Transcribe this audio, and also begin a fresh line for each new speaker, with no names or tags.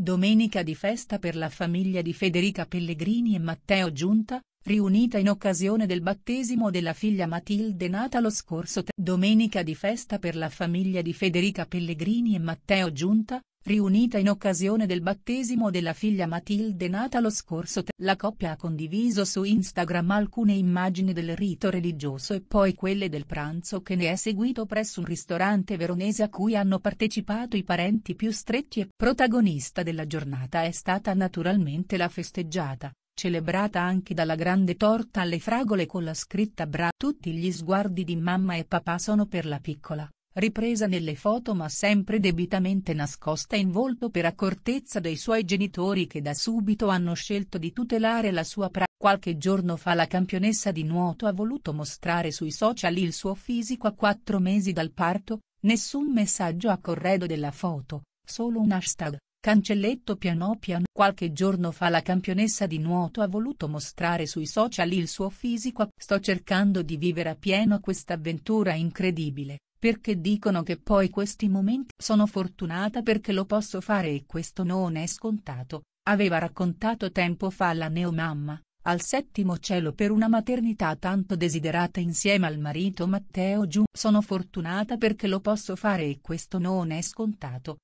Domenica di festa per la famiglia di Federica Pellegrini e Matteo Giunta, riunita in occasione del battesimo della figlia Matilde nata lo scorso domenica di festa per la famiglia di Federica Pellegrini e Matteo Giunta, Riunita in occasione del battesimo della figlia Matilde nata lo scorso la coppia ha condiviso su Instagram alcune immagini del rito religioso e poi quelle del pranzo che ne è seguito presso un ristorante veronese a cui hanno partecipato i parenti più stretti e protagonista della giornata è stata naturalmente la festeggiata, celebrata anche dalla grande torta alle fragole con la scritta Bra. Tutti gli sguardi di mamma e papà sono per la piccola, ripresa nelle foto ma sempre debitamente nascosta in volto per accortezza dei suoi genitori che da subito hanno scelto di tutelare la sua pratica. Qualche giorno fa la campionessa di nuoto ha voluto mostrare sui social il suo fisico a quattro mesi dal parto, nessun messaggio a corredo della foto, solo un hashtag. Cancelletto piano piano. Qualche giorno fa la campionessa di nuoto ha voluto mostrare sui social il suo fisico. Sto cercando di vivere a pieno questa avventura incredibile, perché dicono che poi questi momenti sono fortunata perché lo posso fare e questo non è scontato, aveva raccontato tempo fa la neomamma, al settimo cielo per una maternità tanto desiderata insieme al marito Matteo Giù. Sono fortunata perché lo posso fare e questo non è scontato,